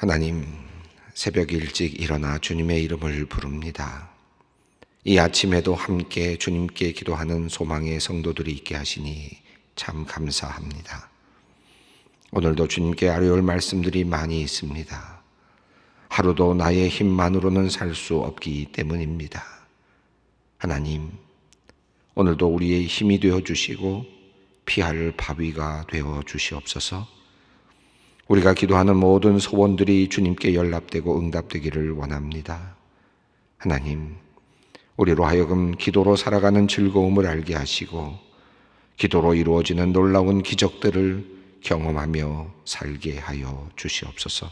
하나님, 새벽 일찍 일어나 주님의 이름을 부릅니다. 이 아침에도 함께 주님께 기도하는 소망의 성도들이 있게 하시니 참 감사합니다. 오늘도 주님께 아뢰올 말씀들이 많이 있습니다. 하루도 나의 힘만으로는 살 수 없기 때문입니다. 하나님, 오늘도 우리의 힘이 되어 주시고 피할 바위가 되어 주시옵소서. 우리가 기도하는 모든 소원들이 주님께 연락되고 응답되기를 원합니다. 하나님, 우리로 하여금 기도로 살아가는 즐거움을 알게 하시고, 기도로 이루어지는 놀라운 기적들을 경험하며 살게 하여 주시옵소서.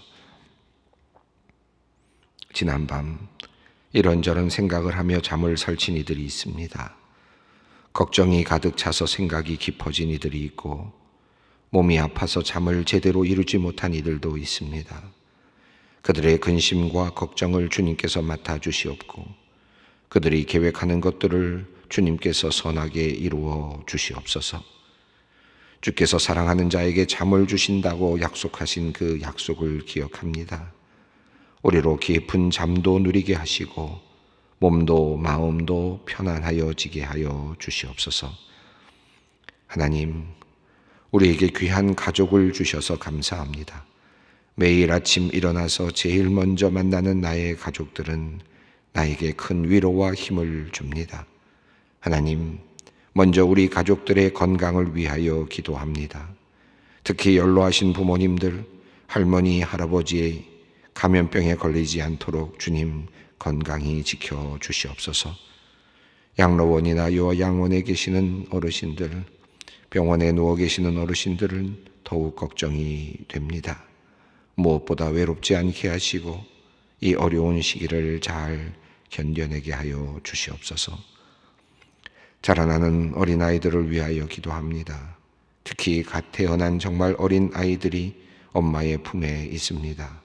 지난밤 이런저런 생각을 하며 잠을 설친 이들이 있습니다. 걱정이 가득 차서 생각이 깊어진 이들이 있고 몸이 아파서 잠을 제대로 이루지 못한 이들도 있습니다. 그들의 근심과 걱정을 주님께서 맡아 주시옵고 그들이 계획하는 것들을 주님께서 선하게 이루어 주시옵소서. 주께서 사랑하는 자에게 잠을 주신다고 약속하신 그 약속을 기억합니다. 우리로 깊은 잠도 누리게 하시고 몸도 마음도 편안하여지게 하여 주시옵소서. 하나님, 우리에게 귀한 가족을 주셔서 감사합니다. 매일 아침 일어나서 제일 먼저 만나는 나의 가족들은 나에게 큰 위로와 힘을 줍니다. 하나님, 먼저 우리 가족들의 건강을 위하여 기도합니다. 특히 연로하신 부모님들, 할머니, 할아버지의 감염병에 걸리지 않도록 주님 건강히 지켜 주시옵소서. 양로원이나 요양원에 계시는 어르신들, 병원에 누워 계시는 어르신들은 더욱 걱정이 됩니다. 무엇보다 외롭지 않게 하시고 이 어려운 시기를 잘 견뎌내게 하여 주시옵소서. 자라나는 어린아이들을 위하여 기도합니다. 특히 갓 태어난 정말 어린 아이들이 엄마의 품에 있습니다.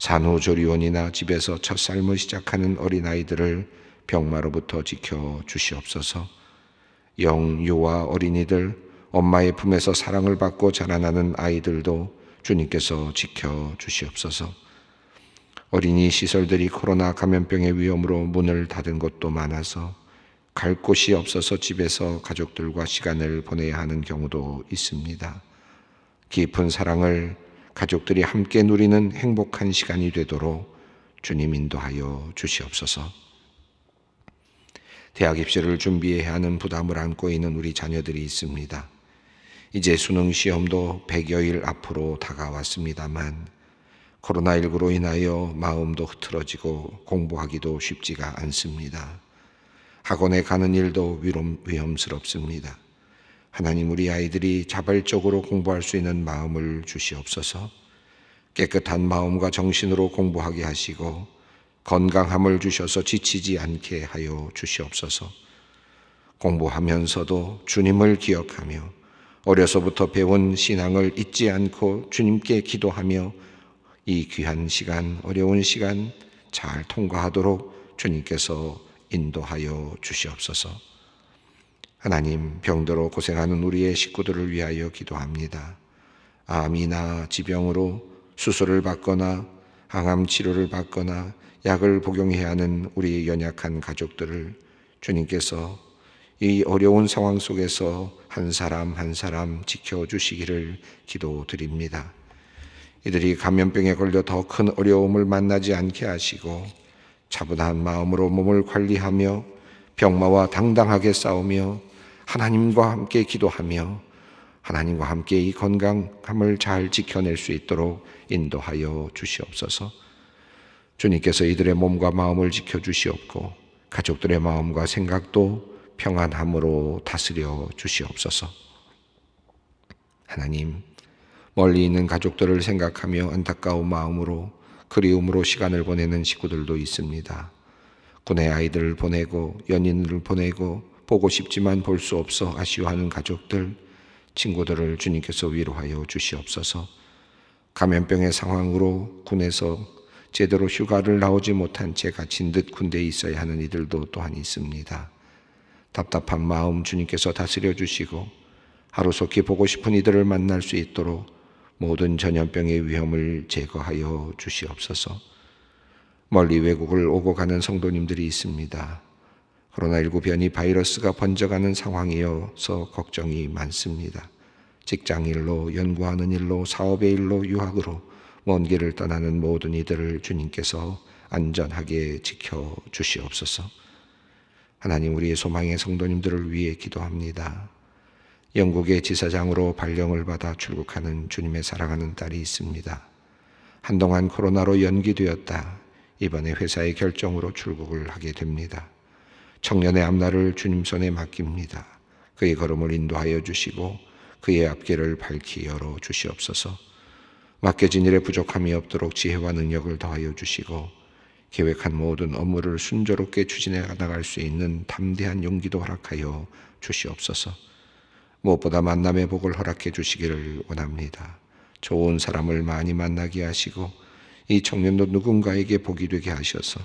산후조리원이나 집에서 첫 삶을 시작하는 어린아이들을 병마로부터 지켜 주시옵소서. 영유아 어린이들 엄마의 품에서 사랑을 받고 자라나는 아이들도 주님께서 지켜 주시옵소서. 어린이 시설들이 코로나 감염병의 위험으로 문을 닫은 곳도 많아서 갈 곳이 없어서 집에서 가족들과 시간을 보내야 하는 경우도 있습니다. 깊은 사랑을 가족들이 함께 누리는 행복한 시간이 되도록 주님 인도하여 주시옵소서. 대학 입시를 준비해야 하는 부담을 안고 있는 우리 자녀들이 있습니다. 이제 수능 시험도 100여일 앞으로 다가왔습니다만 코로나19로 인하여 마음도 흐트러지고 공부하기도 쉽지가 않습니다. 학원에 가는 일도 위험스럽습니다. 하나님 우리 아이들이 자발적으로 공부할 수 있는 마음을 주시옵소서 깨끗한 마음과 정신으로 공부하게 하시고 건강함을 주셔서 지치지 않게 하여 주시옵소서 공부하면서도 주님을 기억하며 어려서부터 배운 신앙을 잊지 않고 주님께 기도하며 이 귀한 시간, 어려운 시간 잘 통과하도록 주님께서 인도하여 주시옵소서. 하나님, 병들어 고생하는 우리의 식구들을 위하여 기도합니다. 암이나 지병으로 수술을 받거나 항암 치료를 받거나 약을 복용해야 하는 우리 연약한 가족들을 주님께서 이 어려운 상황 속에서 한 사람 한 사람 지켜주시기를 기도드립니다. 이들이 감염병에 걸려 더 큰 어려움을 만나지 않게 하시고 차분한 마음으로 몸을 관리하며 병마와 당당하게 싸우며 하나님과 함께 기도하며 하나님과 함께 이 건강함을 잘 지켜낼 수 있도록 인도하여 주시옵소서. 주님께서 이들의 몸과 마음을 지켜 주시옵고 가족들의 마음과 생각도 평안함으로 다스려 주시옵소서. 하나님, 멀리 있는 가족들을 생각하며 안타까운 마음으로 그리움으로 시간을 보내는 식구들도 있습니다. 군의 아이들을 보내고 연인들을 보내고 보고 싶지만 볼 수 없어 아쉬워하는 가족들, 친구들을 주님께서 위로하여 주시옵소서. 감염병의 상황으로 군에서 제대로 휴가를 나오지 못한 채 갇힌 듯 군대에 있어야 하는 이들도 또한 있습니다. 답답한 마음 주님께서 다스려 주시고 하루속히 보고 싶은 이들을 만날 수 있도록 모든 전염병의 위험을 제거하여 주시옵소서. 멀리 외국을 오고 가는 성도님들이 있습니다. 코로나19 변이 바이러스가 번져가는 상황이어서 걱정이 많습니다. 직장 일로, 연구하는 일로, 사업의 일로, 유학으로 먼 길을 떠나는 모든 이들을 주님께서 안전하게 지켜 주시옵소서. 하나님 우리 의 소망의 성도님들을 위해 기도합니다. 영국의 지사장으로 발령을 받아 출국하는 주님의 사랑하는 딸이 있습니다. 한동안 코로나로 연기되었다. 이번에 회사의 결정으로 출국을 하게 됩니다. 청년의 앞날을 주님 손에 맡깁니다. 그의 걸음을 인도하여 주시고 그의 앞길을 밝히 열어 주시옵소서. 맡겨진 일에 부족함이 없도록 지혜와 능력을 더하여 주시고 계획한 모든 업무를 순조롭게 추진해 나갈 수 있는 담대한 용기도 허락하여 주시옵소서. 무엇보다 만남의 복을 허락해 주시기를 원합니다. 좋은 사람을 많이 만나게 하시고 이 청년도 누군가에게 복이 되게 하셔서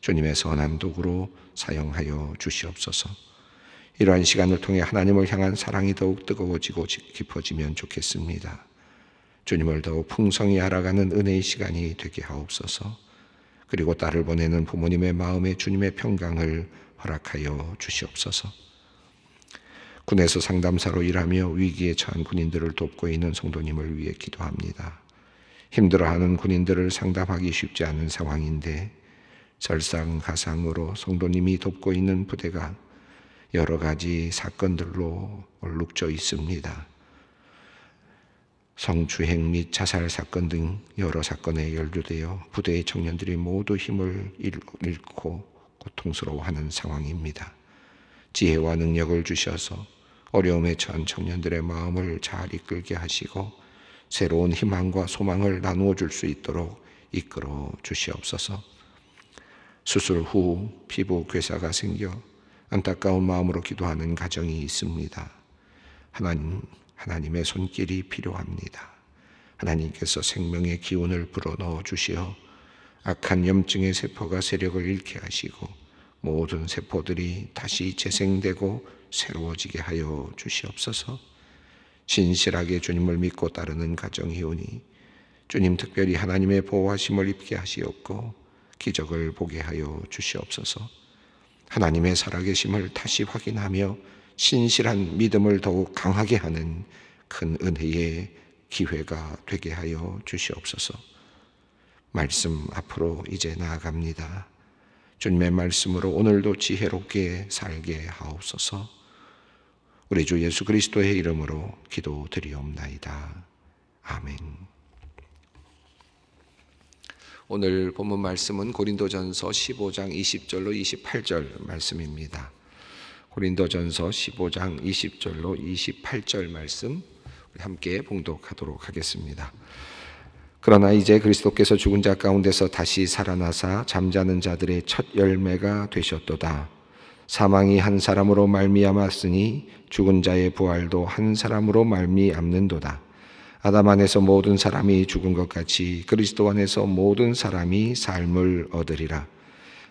주님의 선한 도구로 사용하여 주시옵소서. 이러한 시간을 통해 하나님을 향한 사랑이 더욱 뜨거워지고 깊어지면 좋겠습니다. 주님을 더욱 풍성히 알아가는 은혜의 시간이 되게 하옵소서. 그리고 딸을 보내는 부모님의 마음에 주님의 평강을 허락하여 주시옵소서. 군에서 상담사로 일하며 위기에 처한 군인들을 돕고 있는 성도님을 위해 기도합니다. 힘들어하는 군인들을 상담하기 쉽지 않은 상황인데 절상가상으로 성도님이 돕고 있는 부대가 여러 가지 사건들로 얼룩져 있습니다. 성추행 및 자살 사건 등 여러 사건에 연루되어 부대의 청년들이 모두 힘을 잃고 고통스러워하는 상황입니다. 지혜와 능력을 주셔서 어려움에 처한 청년들의 마음을 잘 이끌게 하시고 새로운 희망과 소망을 나누어 줄 수 있도록 이끌어 주시옵소서. 수술 후 피부 괴사가 생겨 안타까운 마음으로 기도하는 가정이 있습니다. 하나님, 하나님의 손길이 필요합니다. 하나님께서 생명의 기운을 불어넣어 주시어 악한 염증의 세포가 세력을 잃게 하시고 모든 세포들이 다시 재생되고 새로워지게 하여 주시옵소서. 진실하게 주님을 믿고 따르는 가정이 오니 주님 특별히 하나님의 보호하심을 입게 하시옵고 기적을 보게 하여 주시옵소서. 하나님의 살아계심을 다시 확인하며 신실한 믿음을 더욱 강하게 하는 큰 은혜의 기회가 되게 하여 주시옵소서. 말씀 앞으로 이제 나아갑니다. 주님의 말씀으로 오늘도 지혜롭게 살게 하옵소서. 우리 주 예수 그리스도의 이름으로 기도드리옵나이다. 아멘. 오늘 본문 말씀은 고린도전서 15장 20절로 28절 말씀입니다. 고린도전서 15장 20절로 28절 말씀 함께 봉독하도록 하겠습니다. 그러나 이제 그리스도께서 죽은 자 가운데서 다시 살아나사 잠자는 자들의 첫 열매가 되셨도다. 사망이 한 사람으로 말미암았으니 죽은 자의 부활도 한 사람으로 말미암는도다. 아담 안에서 모든 사람이 죽은 것 같이 그리스도 안에서 모든 사람이 삶을 얻으리라.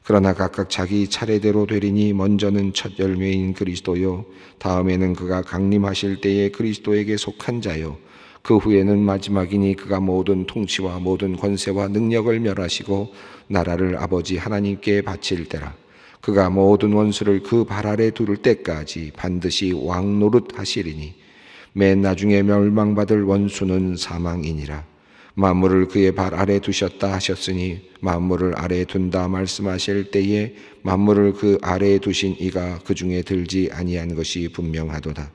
그러나 각각 자기 차례대로 되리니 먼저는 첫 열매인 그리스도요 다음에는 그가 강림하실 때에 그리스도에게 속한 자요 그 후에는 마지막이니 그가 모든 통치와 모든 권세와 능력을 멸하시고 나라를 아버지 하나님께 바칠 때라 그가 모든 원수를 그 발 아래 두를 때까지 반드시 왕 노릇 하시리니 맨 나중에 멸망받을 원수는 사망이니라 만물을 그의 발 아래 두셨다 하셨으니 만물을 아래 둔다 말씀하실 때에 만물을 그 아래에 두신 이가 그 중에 들지 아니한 것이 분명하도다.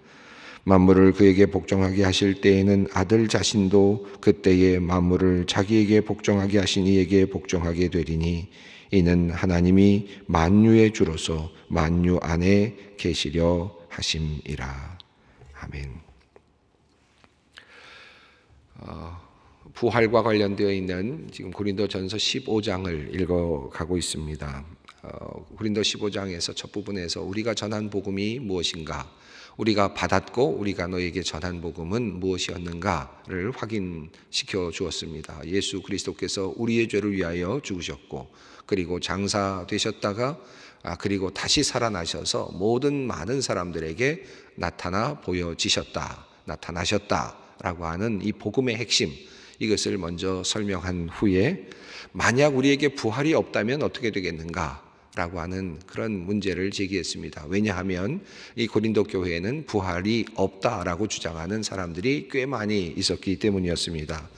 만물을 그에게 복종하게 하실 때에는 아들 자신도 그때에 만물을 자기에게 복종하게 하신 이에게 복종하게 되리니 이는 하나님이 만유의 주로서 만유 안에 계시려 하심이라. 아멘. 어... 부활과 관련되어 있는 지금 고린도전서 15장을 읽어가고 있습니다. 어, 고린도 15장에서 첫 부분에서 우리가 전한 복음이 무엇인가, 우리가 받았고 우리가 너에게 전한 복음은 무엇이었는가를 확인시켜 주었습니다. 예수 그리스도께서 우리의 죄를 위하여 죽으셨고, 그리고 장사되셨다가 아, 그리고 다시 살아나셔서 모든 많은 사람들에게 나타나 보여지셨다, 나타나셨다라고 하는 이 복음의 핵심. 이것을 먼저 설명한 후에 만약 우리에게 부활이 없다면 어떻게 되겠는가? 라고 하는 그런 문제를 제기했습니다. 왜냐하면 이 고린도 교회에는 부활이 없다라고 주장하는 사람들이 꽤 많이 있었기 때문이었습니다.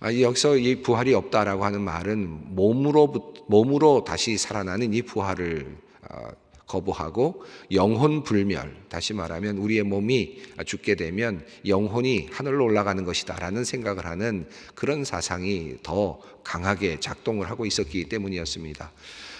아, 여기서 이 부활이 없다라고 하는 말은 몸으로 몸으로 다시 살아나는 이 부활을 어, 거부하고 영혼 불멸, 다시 말하면 우리의 몸이 죽게 되면 영혼이 하늘로 올라가는 것이다라는 생각을 하는 그런 사상이 더 강하게 작동을 하고 있었기 때문이었습니다.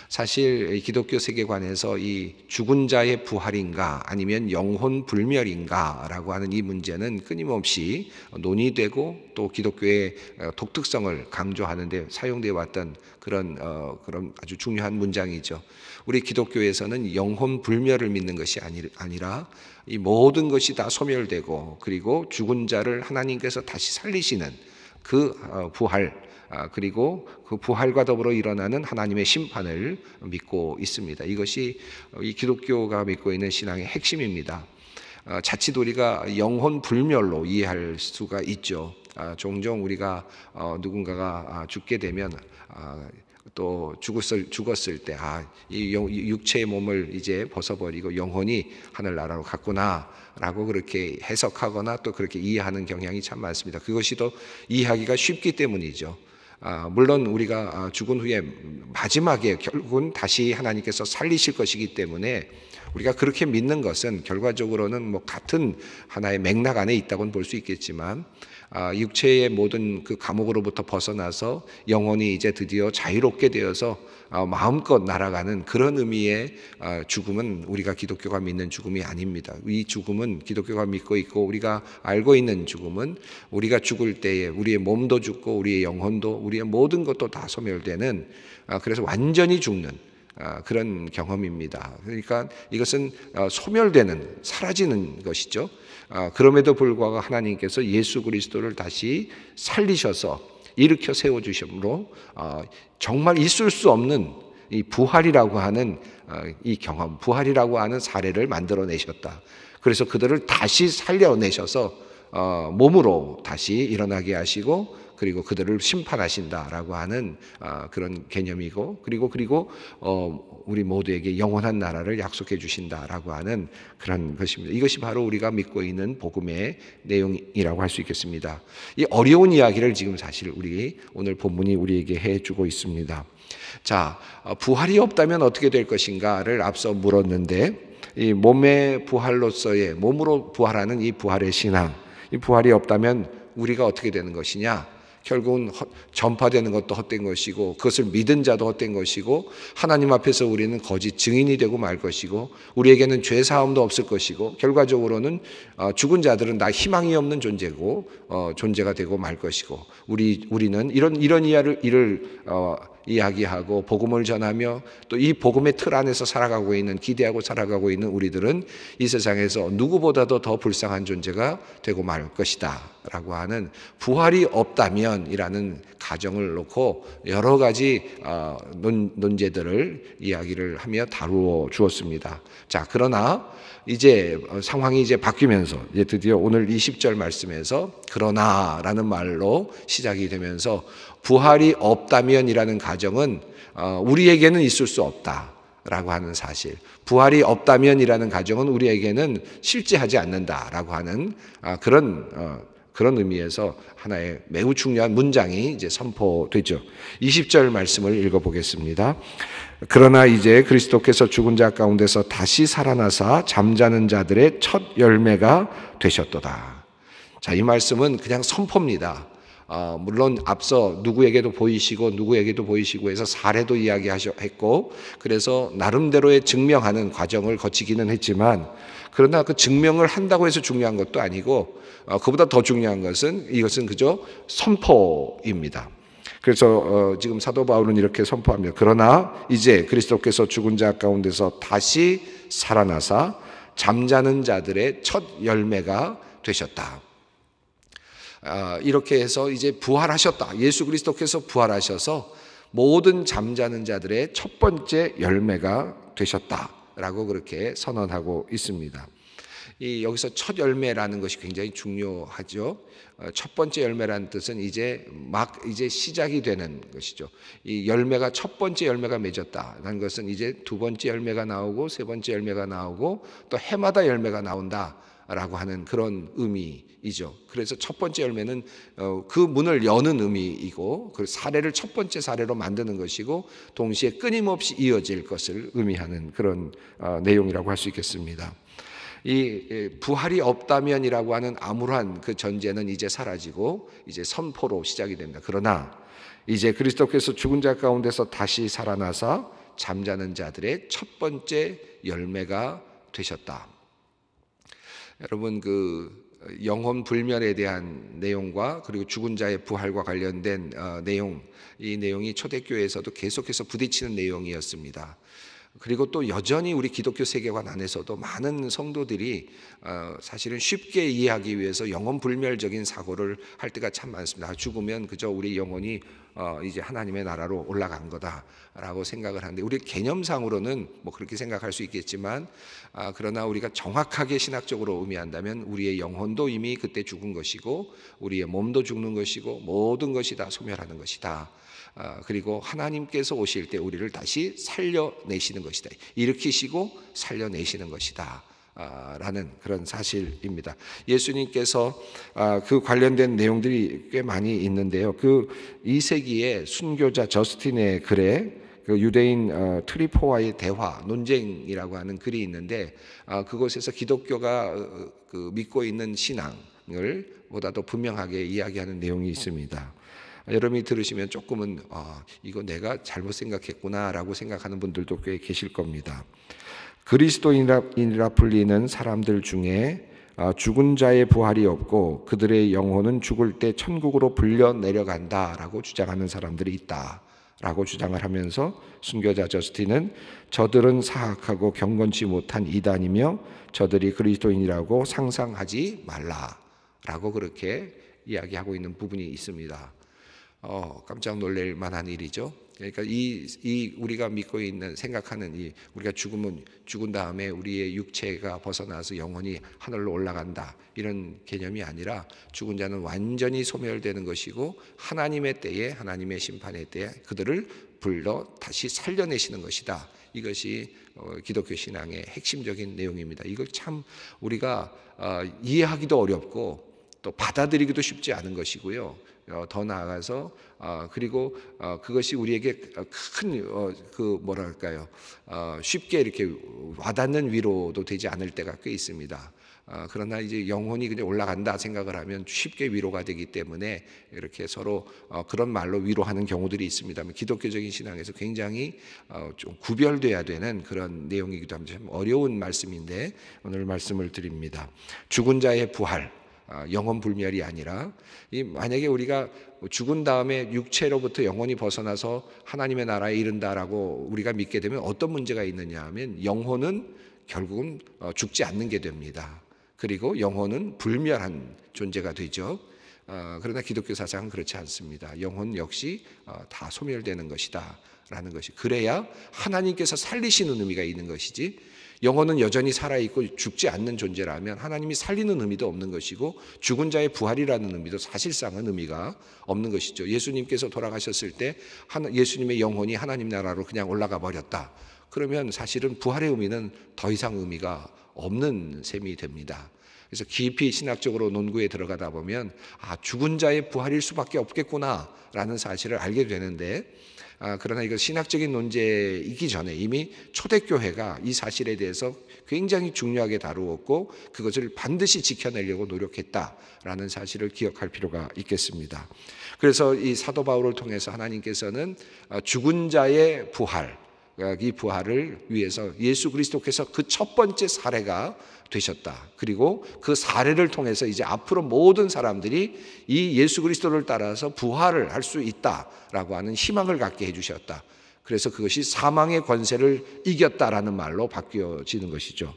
사실 기독교 세계관에서 이 죽은 자의 부활인가 아니면 영혼 불멸인가라고 하는 이 문제는 끊임없이 논의되고 또 기독교의 어, 독특성을 강조하는데 사용돼 왔던 그런 어, 그런 아주 중요한 문장이죠. 우리 기독교에서는 영혼 불멸을 믿는 것이 아니라 이 모든 것이 다 소멸되고 그리고 죽은 자를 하나님께서 다시 살리시는 그 어, 부활 아, 그리고 그 부활과 더불어 일어나는 하나님의 심판을 믿고 있습니다. 이것이 어, 이 기독교가 믿고 있는 신앙의 핵심입니다. 어, 자칫 우리가 영혼 불멸로 이해할 수가 있죠. 아, 종종 우리가 누군가가 아, 죽게 되면 또 죽었을, 죽었을 때, 아, 이 육체의 몸을 이제 벗어버리고 영혼이 하늘나라로 갔구나. 라고 그렇게 해석하거나 또 그렇게 이해하는 경향이 참 많습니다. 그것이 더 이해하기가 쉽기 때문이죠. 아, 물론 우리가 아, 죽은 후에 마지막에 결국은 다시 하나님께서 살리실 것이기 때문에 우리가 그렇게 믿는 것은 결과적으로는 뭐 같은 하나의 맥락 안에 있다고는 볼 수 있겠지만 아, 육체의 모든 그 감옥으로부터 벗어나서 영혼이 이제 드디어 자유롭게 되어서 아, 마음껏 날아가는 그런 의미의 아, 죽음은 우리가 기독교가 믿는 죽음이 아닙니다. 이 죽음은 기독교가 믿고 있고 우리가 알고 있는 죽음은 우리가 죽을 때에 우리의 몸도 죽고 우리의 영혼도 우리의 모든 것도 다 소멸되는 그래서 완전히 죽는 아, 그런 경험입니다. 그러니까 이것은 어, 소멸되는 사라지는 것이죠. 아, 그럼에도 불구하고 하나님께서 예수 그리스도를 다시 살리셔서 일으켜 세워 주심으로 어, 정말 있을 수 없는 이 부활이라고 하는 어, 이 경험, 부활이라고 하는 사례를 만들어 내셨다. 그래서 그들을 다시 살려내셔서 몸으로 다시 일어나게 하시고 그리고 그들을 심판하신다라고 하는 아, 그런 개념이고 그리고 그리고 어, 우리 모두에게 영원한 나라를 약속해 주신다라고 하는 그런 것입니다. 이것이 바로 우리가 믿고 있는 복음의 내용이라고 할 수 있겠습니다. 이 어려운 이야기를 지금 사실 우리 오늘 본문이 우리에게 해 주고 있습니다. 자, 어, 부활이 없다면 어떻게 될 것인가를 앞서 물었는데 이 몸의 부활로서의 몸으로 부활하는 이 부활의 신앙, 이 부활이 없다면 우리가 어떻게 되는 것이냐? 결국은 전파되는 것도 헛된 것이고 그것을 믿은 자도 헛된 것이고 하나님 앞에서 우리는 거짓 증인이 되고 말 것이고 우리에게는 죄 사함도 없을 것이고 결과적으로는 어, 죽은 자들은 나 희망이 없는 존재고 어, 존재가 되고 말 것이고 우리 우리는 이런 이런 이야를 기 이를 어 이야기하고 복음을 전하며 또 이 복음의 틀 안에서 살아가고 있는 기대하고 살아가고 있는 우리들은 이 세상에서 누구보다도 더 불쌍한 존재가 되고 말 것이다라고 하는 부활이 없다면이라는 가정을 놓고 여러 가지 어, 논, 논제들을 이야기를 하며 다루어 주었습니다. 자 그러나 이제 어, 상황이 이제 바뀌면서 이제 드디어 오늘 20절 말씀에서 그러나라는 말로 시작이 되면서 부활이 없다면이라는 가정은 어, 우리에게는 있을 수 없다. 라고 하는 사실. 부활이 없다면이라는 가정은 우리에게는 실제하지 않는다라고 하는 아, 그런 어, 그런 의미에서 하나의 매우 중요한 문장이 이제 선포되죠. 20절 말씀을 읽어 보겠습니다. 그러나 이제 그리스도께서 죽은 자 가운데서 다시 살아나사 잠자는 자들의 첫 열매가 되셨도다. 자, 이 말씀은 그냥 선포입니다. 어, 물론 앞서 누구에게도 보이시고 누구에게도 보이시고 해서 사례도 이야기했고 그래서 나름대로의 증명하는 과정을 거치기는 했지만 그러나 그 증명을 한다고 해서 중요한 것도 아니고 어, 그보다 더 중요한 것은 이것은 그저 선포입니다. 그래서 어, 지금 사도 바울은 이렇게 선포합니다. 그러나 이제 그리스도께서 죽은 자 가운데서 다시 살아나사 잠자는 자들의 첫 열매가 되셨다. 아, 이렇게 해서 이제 부활하셨다. 예수 그리스도께서 부활하셔서 모든 잠자는 자들의 첫 번째 열매가 되셨다라고 그렇게 선언하고 있습니다. 이 여기서 첫 열매라는 것이 굉장히 중요하죠. 어, 첫 번째 열매라는 뜻은 이제 막 이제 시작이 되는 것이죠. 이 열매가 첫 번째 열매가 맺었다라는 것은 이제 두 번째 열매가 나오고 세 번째 열매가 나오고 또 해마다 열매가 나온다. 라고 하는 그런 의미이죠. 그래서 첫 번째 열매는 어, 그 문을 여는 의미이고 그 사례를 첫 번째 사례로 만드는 것이고 동시에 끊임없이 이어질 것을 의미하는 그런 어, 내용이라고 할 수 있겠습니다. 이 부활이 없다면이라고 하는 암울한 그 전제는 이제 사라지고 이제 선포로 시작이 됩니다. 그러나 이제 그리스도께서 죽은 자 가운데서 다시 살아나서 잠자는 자들의 첫 번째 열매가 되셨다. 여러분 그 영혼 불멸에 대한 내용과 그리고 죽은 자의 부활과 관련된 어, 내용 이 내용이 초대교회에서도 계속해서 부딪히는 내용이었습니다. 그리고 또 여전히 우리 기독교 세계관 안에서도 많은 성도들이 어, 사실은 쉽게 이해하기 위해서 영혼 불멸적인 사고를 할 때가 참 많습니다. 죽으면 그저 우리 영혼이 어, 이제 하나님의 나라로 올라간 거다라고 생각을 하는데 우리 개념상으로는 뭐 그렇게 생각할 수 있겠지만 아, 그러나 우리가 정확하게 신학적으로 의미한다면 우리의 영혼도 이미 그때 죽은 것이고 우리의 몸도 죽는 것이고 모든 것이 다 소멸하는 것이다. 아, 그리고 하나님께서 오실 때 우리를 다시 살려내시는 것이다. 일으키시고 살려내시는 것이다. 라는 그런 사실입니다. 예수님께서 아, 그 관련된 내용들이 꽤 많이 있는데요. 그 2세기에 순교자 저스틴의 글에 그 유대인 어, 트리포와의 대화 논쟁이라고 하는 글이 있는데 아, 그곳에서 기독교가 어, 그 믿고 있는 신앙을 보다 더 분명하게 이야기하는 내용이 있습니다. 여러분이 들으시면 조금은 아, 이거 내가 잘못 생각했구나라고 생각하는 분들도 꽤 계실 겁니다. 그리스도인이라 불리는 사람들 중에 아, 죽은 자의 부활이 없고 그들의 영혼은 죽을 때 천국으로 불려 내려간다라고 주장하는 사람들이 있다. 라고 주장을 하면서 순교자 저스틴은 저들은 사악하고 경건치 못한 이단이며 저들이 그리스도인이라고 상상하지 말라. 라고 그렇게 이야기하고 있는 부분이 있습니다. 어, 깜짝 놀랄 만한 일이죠. 그러니까 이, 이 우리가 믿고 있는 생각하는 이 우리가 죽으면 죽은 다음에 우리의 육체가 벗어나서 영혼이 하늘로 올라간다 이런 개념이 아니라 죽은 자는 완전히 소멸되는 것이고 하나님의 때에 하나님의 심판의 때에 그들을 불러 다시 살려내시는 것이다. 이것이 어, 기독교 신앙의 핵심적인 내용입니다. 이걸 참 우리가 어, 이해하기도 어렵고 또 받아들이기도 쉽지 않은 것이고요. 어, 더 나아가서 어, 그리고 어, 그것이 우리에게 큰그 뭐랄까요 쉽게 이렇게 와닿는 위로도 되지 않을 때가 꽤 있습니다. 그러나 이제 영혼이 그냥 올라간다 생각을 하면 쉽게 위로가 되기 때문에 이렇게 서로 그런 말로 위로하는 경우들이 있습니다. 기독교적인 신앙에서 굉장히 좀 구별돼야 되는 그런 내용이기도 합니다. 참 어려운 말씀인데 오늘 말씀을 드립니다. 죽은 자의 부활. 아, 영혼 불멸이 아니라 이 만약에 우리가 죽은 다음에 육체로부터 영혼이 벗어나서 하나님의 나라에 이른다라고 우리가 믿게 되면 어떤 문제가 있느냐 하면 영혼은 결국은 어, 죽지 않는 게 됩니다. 그리고 영혼은 불멸한 존재가 되죠. 아, 그러나 기독교 사상은 그렇지 않습니다. 영혼 역시 어, 다 소멸되는 것이다. 라는 것이 그래야 하나님께서 살리시는 의미가 있는 것이지 영혼은 여전히 살아있고 죽지 않는 존재라면 하나님이 살리는 의미도 없는 것이고 죽은 자의 부활이라는 의미도 사실상은 의미가 없는 것이죠. 예수님께서 돌아가셨을 때 예수님의 영혼이 하나님 나라로 그냥 올라가 버렸다. 그러면 사실은 부활의 의미는 더 이상 의미가 없는 셈이 됩니다. 그래서 깊이 신학적으로 논구에 들어가다 보면 아, 죽은 자의 부활일 수밖에 없겠구나라는 사실을 알게 되는데 아, 그러나 이건 신학적인 논제이기 전에 이미 초대교회가 이 사실에 대해서 굉장히 중요하게 다루었고 그것을 반드시 지켜내려고 노력했다라는 사실을 기억할 필요가 있겠습니다. 그래서 이 사도 바울을 통해서 하나님께서는 아, 죽은 자의 부활, 이 부활을 위해서 예수 그리스도께서 그 첫 번째 사례가 되셨다. 그리고 그 사례를 통해서 이제 앞으로 모든 사람들이 이 예수 그리스도를 따라서 부활을 할 수 있다라고 하는 희망을 갖게 해 주셨다. 그래서 그것이 사망의 권세를 이겼다라는 말로 바뀌어지는 것이죠.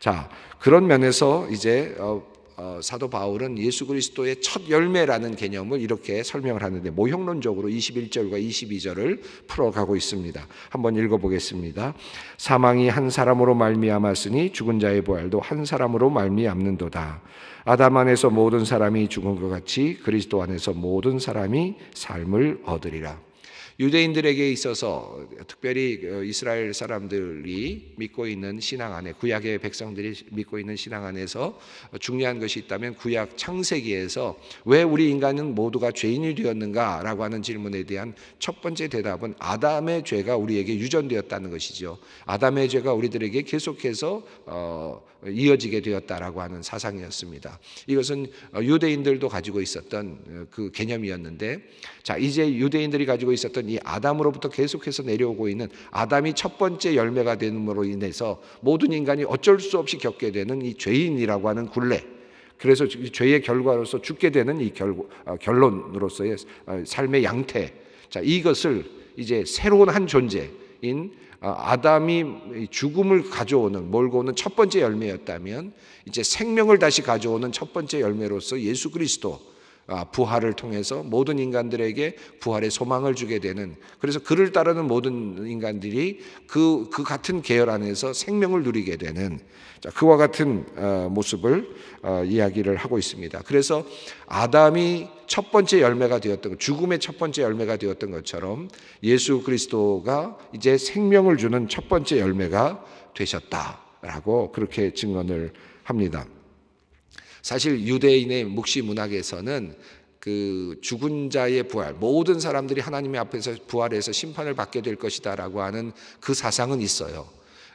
자, 그런 면에서 이제 어, 어, 사도 바울은 예수 그리스도의 첫 열매라는 개념을 이렇게 설명을 하는데 모형론적으로 21절과 22절을 풀어가고 있습니다. 한번 읽어보겠습니다. 사망이 한 사람으로 말미암았으니 죽은 자의 부활도 한 사람으로 말미암는도다. 아담 안에서 모든 사람이 죽은 것 같이 그리스도 안에서 모든 사람이 삶을 얻으리라. 유대인들에게 있어서 특별히 그 이스라엘 사람들이 믿고 있는 신앙 안에 구약의 백성들이 믿고 있는 신앙 안에서 중요한 것이 있다면 구약 창세기에서 왜 우리 인간은 모두가 죄인이 되었는가라고 하는 질문에 대한 첫 번째 대답은 아담의 죄가 우리에게 유전되었다는 것이죠. 아담의 죄가 우리들에게 계속해서 어 이어지게 되었다라고 하는 사상이었습니다. 이것은 어, 유대인들도 가지고 있었던 어, 그 개념이었는데 자, 이제 유대인들이 가지고 있었던 것은 이 아담으로부터 계속해서 내려오고 있는 아담이 첫 번째 열매가 되음으로 인해서 모든 인간이 어쩔 수 없이 겪게 되는 이 죄인이라고 하는 굴레. 그래서 죄의 결과로서 죽게 되는 이 결, 어, 결론으로서의 어, 삶의 양태. 자, 이것을 이제 새로운 한 존재인 어, 아담이 죽음을 가져오는 몰고 오는 첫 번째 열매였다면 이제 생명을 다시 가져오는 첫 번째 열매로서 예수 그리스도 아, 부활을 통해서 모든 인간들에게 부활의 소망을 주게 되는 그래서 그를 따르는 모든 인간들이 그, 그 같은 계열 안에서 생명을 누리게 되는 자, 그와 같은 어, 모습을 어, 이야기를 하고 있습니다. 그래서 아담이 첫 번째 열매가 되었던 죽음의 첫 번째 열매가 되었던 것처럼 예수 그리스도가 이제 생명을 주는 첫 번째 열매가 되셨다라고 그렇게 증언을 합니다. 사실 유대인의 묵시 문학에서는 그 죽은 자의 부활, 모든 사람들이 하나님의 앞에서 부활해서 심판을 받게 될 것이다라고 하는 그 사상은 있어요.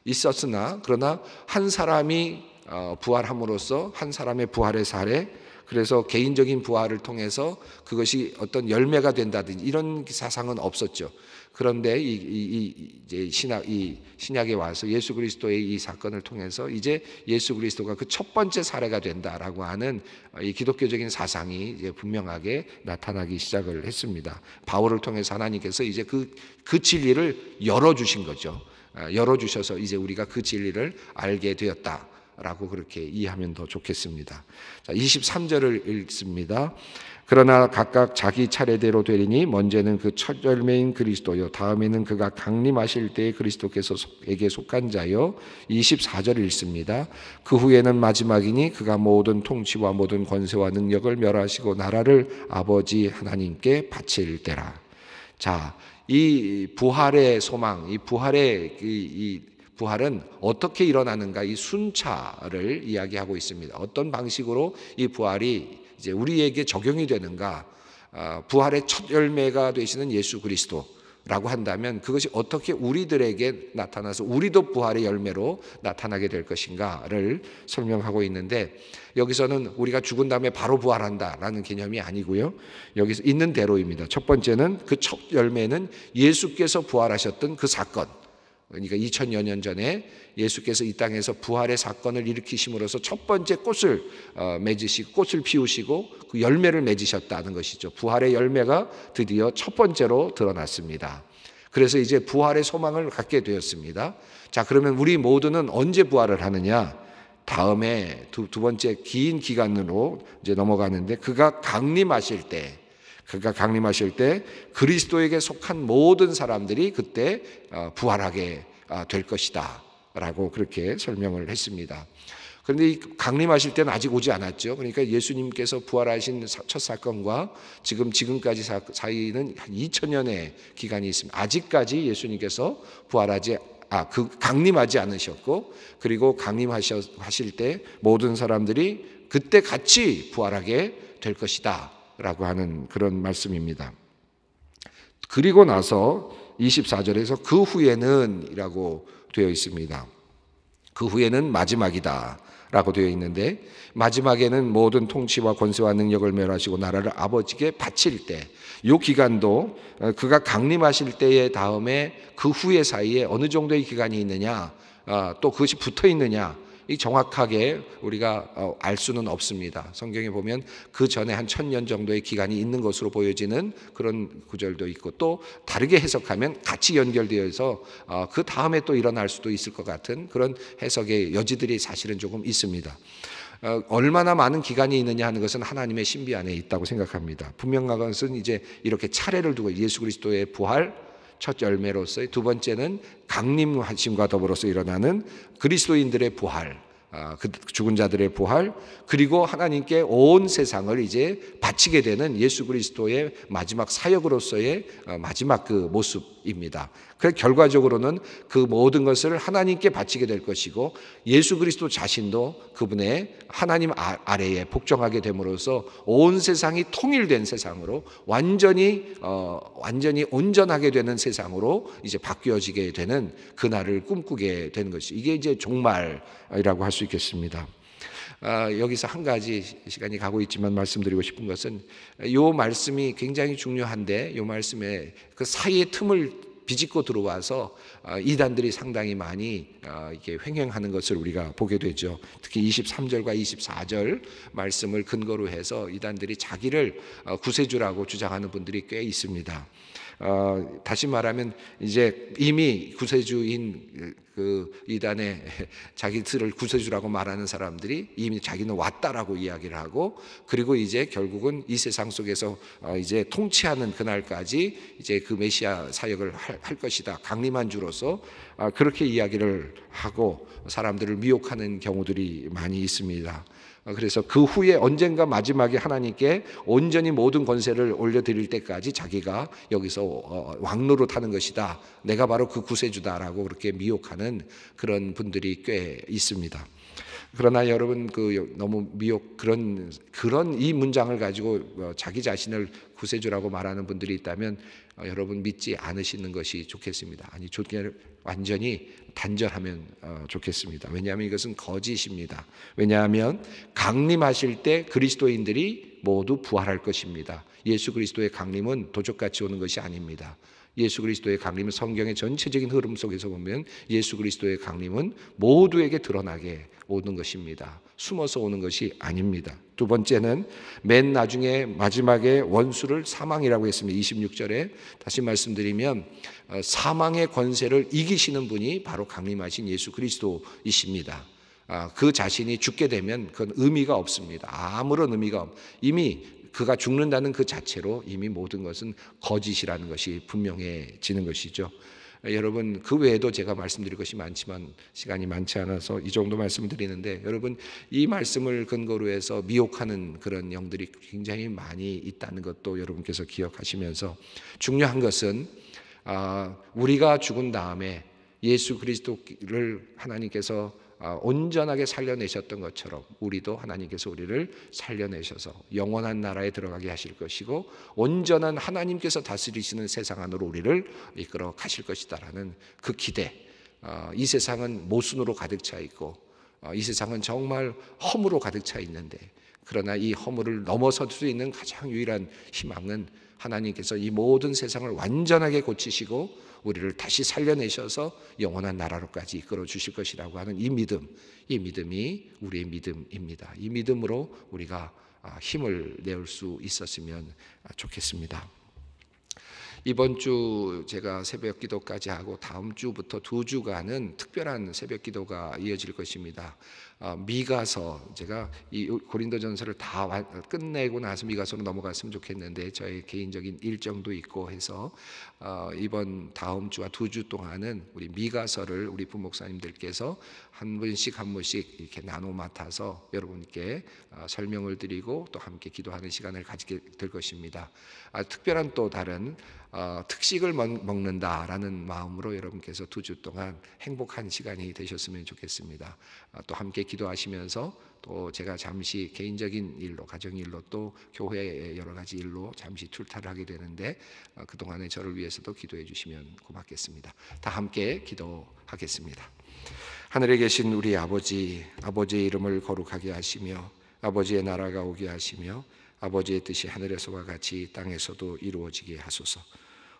있었으나 그러나 한 사람이 어, 부활함으로써 한 사람의 부활의 사례 그래서 개인적인 부활을 통해서 그것이 어떤 열매가 된다든지 이런 사상은 없었죠. 그런데 이, 이, 이 신약 이 신약에 와서 예수 그리스도의 이 사건을 통해서 이제 예수 그리스도가 그 첫 번째 사례가 된다라고 하는 어, 이 기독교적인 사상이 이제 분명하게 나타나기 시작을 했습니다. 바울을 통해서 하나님께서 이제 그그 그 진리를 열어 주신 거죠. 어, 열어 주셔서 이제 우리가 그 진리를 알게 되었다. 라고 그렇게 이해하면 더 좋겠습니다. 자, 23절을 읽습니다. 그러나 각각 자기 차례대로 되리니 먼저는 그 첫 열매인 그리스도요 다음에는 그가 강림하실 때에 그리스도께서 에게 속한 자요 24절 읽습니다. 그 후에는 마지막이니 그가 모든 통치와 모든 권세와 능력을 멸하시고 나라를 아버지 하나님께 바칠 때라. 자, 이 부활의 소망, 이 부활의 이, 그, 이 부활은 어떻게 일어나는가 이 순차를 이야기하고 있습니다. 어떤 방식으로 이 부활이 이제 우리에게 적용이 되는가 아, 부활의 첫 열매가 되시는 예수 그리스도라고 한다면 그것이 어떻게 우리들에게 나타나서 우리도 부활의 열매로 나타나게 될 것인가를 설명하고 있는데 여기서는 우리가 죽은 다음에 바로 부활한다라는 개념이 아니고요. 여기서 있는 대로입니다. 첫 번째는 그 첫 열매는 예수께서 부활하셨던 그 사건 그러니까 2000여 년 전에 예수께서 이 땅에서 부활의 사건을 일으키심으로써 첫 번째 꽃을 어, 맺으시고 꽃을 피우시고 그 열매를 맺으셨다는 것이죠. 부활의 열매가 드디어 첫 번째로 드러났습니다. 그래서 이제 부활의 소망을 갖게 되었습니다. 자, 그러면 우리 모두는 언제 부활을 하느냐? 다음에 두, 두 번째 긴 기간으로 이제 넘어가는데 그가 강림하실 때 그러니까 강림하실 때 그리스도에게 속한 모든 사람들이 그때 어, 부활하게 어, 될 것이다. 라고 그렇게 설명을 했습니다. 그런데 강림하실 때는 아직 오지 않았죠. 그러니까 예수님께서 부활하신 첫 사건과 지금 지금까지 사이는 한 2000년의 기간이 있습니다. 아직까지 예수님께서 부활하지 아, 그 강림하지 않으셨고 그리고 강림하실 때 모든 사람들이 그때 같이 부활하게 될 것이다. 라고 하는 그런 말씀입니다. 그리고 나서 24절에서 그 후에는 이라고 되어 있습니다. 그 후에는 마지막이다. 라고 되어 있는데 마지막에는 모든 통치와 권세와 능력을 멸하시고 나라를 아버지께 바칠 때요 기간도 어, 그가 강림하실 때의 다음에 그 후의 사이에 어느 정도의 기간이 있느냐 아, 또 그것이 붙어 있느냐 이 정확하게 우리가 어, 알 수는 없습니다. 성경에 보면 그 전에 한 천년 정도의 기간이 있는 것으로 보여지는 그런 구절도 있고 또 다르게 해석하면 같이 연결되어서 어, 그 다음에 또 일어날 수도 있을 것 같은 그런 해석의 여지들이 사실은 조금 있습니다. 어, 얼마나 많은 기간이 있느냐 하는 것은 하나님의 신비 안에 있다고 생각합니다. 분명한 것은 이제 이렇게 차례를 두고 예수 그리스도의 부활, 첫 열매로서 의두 번째는 강림하심과 더불어서 일어나는 그리스도인들의 부활 아, 그 죽은 자들의 부활 그리고 하나님께 온 세상을 이제 바치게 되는 예수 그리스도의 마지막 사역으로서의 어, 마지막 그 모습입니다. 그래 결과적으로는 그 모든 것을 하나님께 바치게 될 것이고 예수 그리스도 자신도 그분의 하나님 아, 아래에 복종하게 됨으로써 온 세상이 통일된 세상으로 완전히 어, 완전히 온전하게 되는 세상으로 이제 바뀌어지게 되는 그날을 꿈꾸게 되는 것이 이게 이제 종말이라고 할 수. 수 있겠습니다. 아, 여기서 한 가지 시간이 가고 있지만 말씀드리고 싶은 것은 이 말씀이 굉장히 중요한데 이 말씀에 그 사이의 틈을 비집고 들어와서 아, 이단들이 상당히 많이 아, 이렇게 횡행하는 것을 우리가 보게 되죠. 특히 23절과 24절 말씀을 근거로 해서 이단들이 자기를 아, 구세주라고 주장하는 분들이 꽤 있습니다. 어, 다시 말하면 이제 이미 구세주인 그 이단에 자기들을 구세주라고 말하는 사람들이 이미 자기는 왔다라고 이야기를 하고 그리고 이제 결국은 이 세상 속에서 어, 이제 통치하는 그날까지 이제 그 메시아 사역을 할, 것이다 강림한 주로서 아, 그렇게 이야기를 하고 사람들을 미혹하는 경우들이 많이 있습니다. 어, 그래서 그 후에 언젠가 마지막에 하나님께 온전히 모든 권세를 올려드릴 때까지 자기가 여기서 어, 왕로로 타는 것이다. 내가 바로 그 구세주다라고 그렇게 미혹하는 그런 분들이 꽤 있습니다. 그러나 여러분 그 너무 미혹 그런 그런 이 문장을 가지고 어, 자기 자신을 구세주라고 말하는 분들이 있다면 어, 여러분 믿지 않으시는 것이 좋겠습니다. 아니 조기 완전히 단절하면 어, 좋겠습니다. 왜냐하면 이것은 거짓입니다. 왜냐하면 강림하실 때 그리스도인들이 모두 부활할 것입니다. 예수 그리스도의 강림은 도적같이 오는 것이 아닙니다. 예수 그리스도의 강림은 성경의 전체적인 흐름 속에서 보면 예수 그리스도의 강림은 모두에게 드러나게 오는 것입니다. 숨어서 오는 것이 아닙니다. 두 번째는 맨 나중에 마지막에 원수를 사망이라고 했습니다. 26절에 다시 말씀드리면 어, 사망의 권세를 이기시는 분이 바로 강림하신 예수 그리스도이십니다. 아, 그 자신이 죽게 되면 그건 의미가 없습니다. 아무런 의미가 없. 이미 그가 죽는다는 그 자체로 이미 모든 것은 거짓이라는 것이 분명해지는 것이죠. 여러분 그 외에도 제가 말씀드릴 것이 많지만 시간이 많지 않아서 이 정도 말씀드리는데 여러분 이 말씀을 근거로 해서 미혹하는 그런 영들이 굉장히 많이 있다는 것도 여러분께서 기억하시면서 중요한 것은 아, 우리가 죽은 다음에 예수 그리스도를 하나님께서 아, 온전하게 살려내셨던 것처럼 우리도 하나님께서 우리를 살려내셔서 영원한 나라에 들어가게 하실 것이고 온전한 하나님께서 다스리시는 세상 안으로 우리를 이끌어 가실 것이다라는 그 기대. 아, 이 세상은 모순으로 가득 차 있고 아, 이 세상은 정말 허무로 가득 차 있는데 그러나 이 허물을 넘어설 수 있는 가장 유일한 희망은 하나님께서 이 모든 세상을 완전하게 고치시고 우리를 다시 살려내셔서 영원한 나라로까지 이끌어 주실 것이라고 하는 이 믿음, 이 믿음이 우리의 믿음입니다. 이 믿음으로 우리가 아, 힘을 내올 수 있었으면 좋겠습니다. 이번 주 제가 새벽 기도까지 하고 다음 주부터 두 주간은 특별한 새벽 기도가 이어질 것입니다. 어, 미가서 제가 이 고린도전서를 다 끝내고 나서 미가서로 넘어갔으면 좋겠는데 저의 개인적인 일정도 있고 해서 어, 이번 다음 주와 두 주 동안은 우리 미가서를 우리 부목사님들께서 한 분씩 한 분씩 이렇게 나눠 맡아서 여러분께 어, 설명을 드리고 또 함께 기도하는 시간을 가지게 될 것입니다. 아, 특별한 또 다른 특식을 먹는다라는 마음으로 여러분께서 두 주 동안 행복한 시간이 되셨으면 좋겠습니다. 아, 또 함께 기도하시면서 또 제가 잠시 개인적인 일로 가정 일로 또 교회 여러 가지 일로 잠시 출타를 하게 되는데 어, 그 동안에 저를 위해서도 기도해 주시면 고맙겠습니다. 다 함께 기도하겠습니다. 하늘에 계신 우리 아버지 아버지의 이름을 거룩하게 하시며 아버지의 나라가 오게 하시며 아버지의 뜻이 하늘에서와 같이 땅에서도 이루어지게 하소서.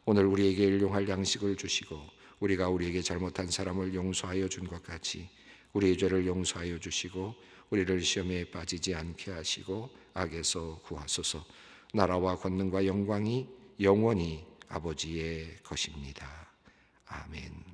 오늘 우리에게 일용할 양식을 주시고 우리가 우리에게 잘못한 사람을 용서하여 준 것 같이 우리의 죄를 용서하여 주시고 우리를 시험에 빠지지 않게 하시고 악에서 구하소서. 나라와 권능과 영광이 영원히 아버지의 것입니다. 아멘.